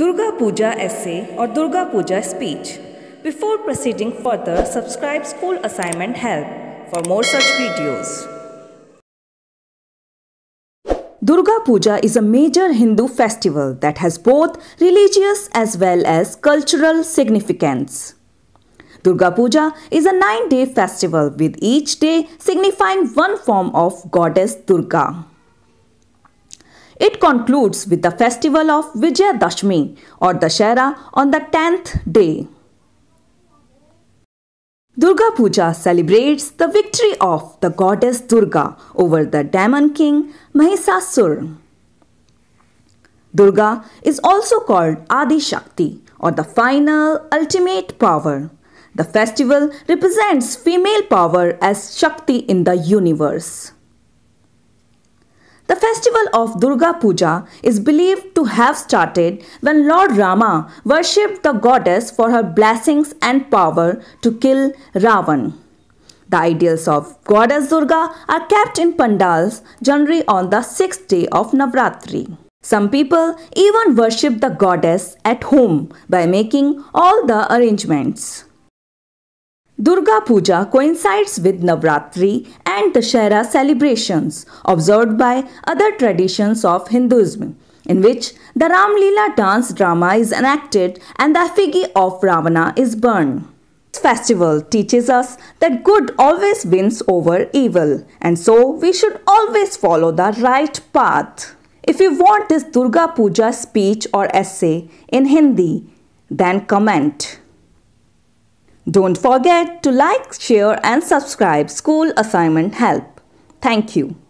Durga Puja Essay or Durga Puja Speech. Before proceeding further, subscribe School Assignment Help for more such videos. Durga Puja is a major Hindu festival that has both religious as well as cultural significance. Durga Puja is a nine day festival with each day signifying one form of goddess Durga. It concludes with the festival of Vijaya Dashmi or Dashera on the 10th day. Durga Puja celebrates the victory of the goddess Durga over the demon king Mahisasur. Durga is also called Adi Shakti or the final ultimate power. The festival represents female power as Shakti in the universe. The festival of Durga Puja is believed to have started when Lord Rama worshipped the goddess for her blessings and power to kill Ravan. The ideals of goddess Durga are kept in pandals generally on the sixth day of Navratri. Some people even worship the goddess at home by making all the arrangements. Durga Puja coincides with Navratri and Dashera celebrations observed by other traditions of Hinduism, in which the Ram Leela dance drama is enacted and the effigy of Ravana is burned. This festival teaches us that good always wins over evil, and so we should always follow the right path. If you want this Durga Puja speech or essay in Hindi, then comment. Don't forget to like, share and subscribe School Assignment Help. Thank you.